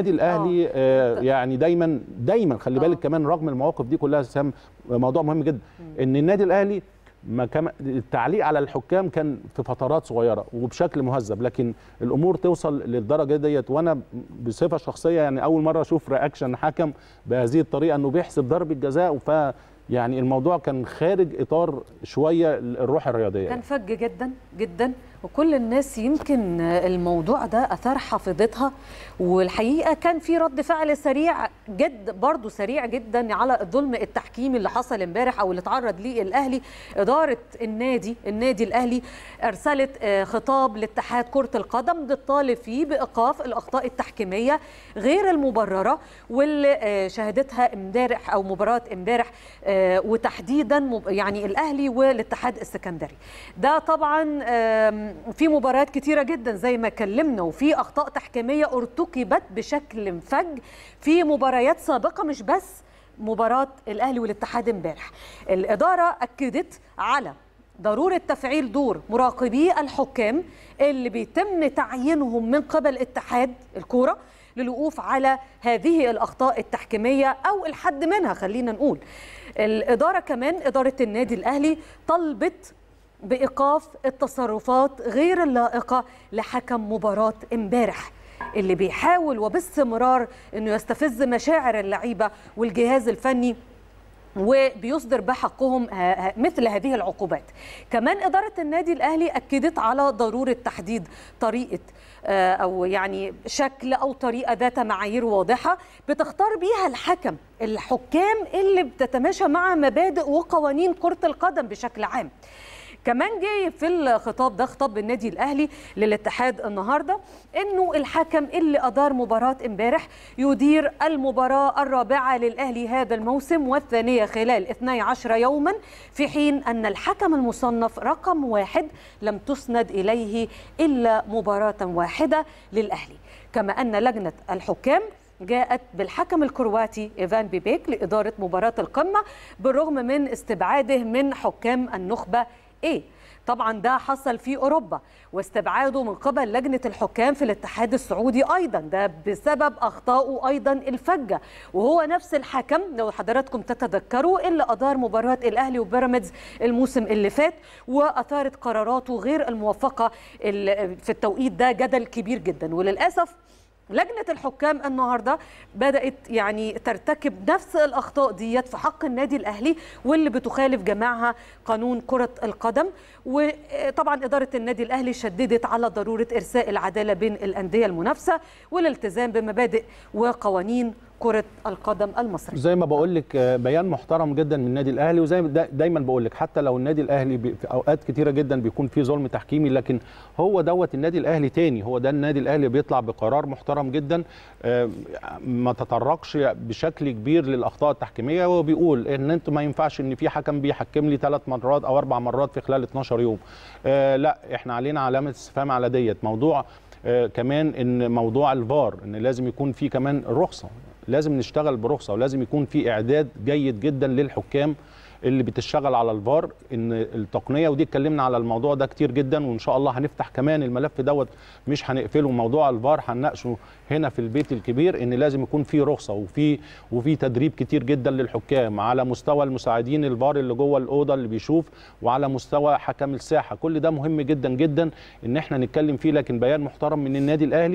النادي الاهلي آه, آه، يعني دايما دايما خلي بالك آه. كمان رغم المواقف دي كلها سام موضوع مهم جدا ان النادي الاهلي ما كان التعليق على الحكام كان في فترات صغيره وبشكل مهذب لكن الامور توصل للدرجه ديت وانا بصفه شخصيه يعني اول مره اشوف رياكشن حكم بهذه الطريقه انه بيحسب ضربه جزاء ف يعني الموضوع كان خارج اطار شويه الروح الرياضيه كان فج جدا جدا وكل الناس يمكن الموضوع ده اثار حافظتها والحقيقه كان في رد فعل سريع جد برضه سريع جدا على الظلم التحكيمي اللي حصل امبارح او اللي اتعرض ليه الاهلي اداره النادي النادي الاهلي ارسلت آه، خطاب لاتحاد كره القدم بتطالب فيه بايقاف الاخطاء التحكيميه غير المبرره واللي آه، شهدتها امبارح او مباراه امبارح آه، آه، وتحديدا يعني الاهلي والاتحاد السكندري ده طبعا في مباريات كتيره جدا زي ما اتكلمنا وفي اخطاء تحكيميه ارتكبت بشكل مفج في مباريات سابقه مش بس مباراه الاهلي والاتحاد امبارح الاداره اكدت على ضروره تفعيل دور مراقبي الحكام اللي بيتم تعيينهم من قبل اتحاد الكوره للوقوف على هذه الأخطاء التحكيمية أو الحد منها خلينا نقول الإدارة كمان إدارة النادي الأهلي طلبت بإيقاف التصرفات غير اللائقة لحكم مباراة امبارح اللي بيحاول وباستمرار انه يستفز مشاعر اللعيبه والجهاز الفني وبيصدر بحقهم مثل هذه العقوبات كمان إدارة النادي الأهلي أكدت على ضرورة تحديد طريقة آه، أو يعني شكل أو طريقة ذات معايير واضحة بتختار بيها الحكم الحكام اللي بتتماشى مع مبادئ وقوانين كرة القدم بشكل عام كمان جاي في الخطاب ده خطاب النادي الاهلي للاتحاد النهارده انه الحكم اللي ادار مباراه امبارح يدير المباراه الرابعه للاهلي هذا الموسم والثانيه خلال 12 يوما في حين ان الحكم المصنف رقم واحد لم تسند اليه الا مباراه واحده للاهلي كما ان لجنه الحكام جاءت بالحكم الكرواتي ايفان بيبيك لاداره مباراه القمه بالرغم من استبعاده من حكام النخبه ايه طبعا ده حصل في اوروبا واستبعاده من قبل لجنه الحكام في الاتحاد السعودي ايضا ده بسبب اخطائه ايضا الفجه وهو نفس الحكم لو حضراتكم تتذكروا اللي ادار مباراه الاهلي وبيراميدز الموسم اللي فات واثارت قراراته غير الموفقه في التوقيت ده جدل كبير جدا وللاسف لجنه الحكام النهارده بدات يعني ترتكب نفس الاخطاء ديت في حق النادي الاهلي واللي بتخالف جماعها قانون كره القدم وطبعا اداره النادي الاهلي شددت على ضروره ارساء العداله بين الانديه المنافسه والالتزام بمبادئ وقوانين كره القدم المصريه زي ما بقول لك آه، بيان محترم جدا من النادي الاهلي وزي دايما بقول لك حتى لو النادي الاهلي في اوقات كتيره جدا بيكون في ظلم تحكيمي لكن هو دوت النادي الاهلي تاني هو ده النادي الاهلي بيطلع بقرار محترم جدا آه، ما تطرقش بشكل كبير للاخطاء التحكيميه وبيقول ان انتم ما ينفعش ان في حكم بيحكم لي ثلاث مرات او اربع مرات في خلال 12 يوم آه، لا احنا علينا علامه استفهام على ديت موضوع كمان ان موضوع الفار ان لازم يكون في كمان رخصه لازم نشتغل برخصه ولازم يكون في اعداد جيد جدا للحكام اللي بتشتغل على الفار ان التقنيه ودي اتكلمنا على الموضوع ده كتير جدا وان شاء الله هنفتح كمان الملف دوت مش هنقفله موضوع الفار هنناقشه هنا في البيت الكبير ان لازم يكون في رخصه وفي وفي تدريب كتير جدا للحكام على مستوى المساعدين الفار اللي جوه الاوضه اللي بيشوف وعلى مستوى حكم الساحه كل ده مهم جدا جدا ان احنا نتكلم فيه لكن بيان محترم من النادي الاهلي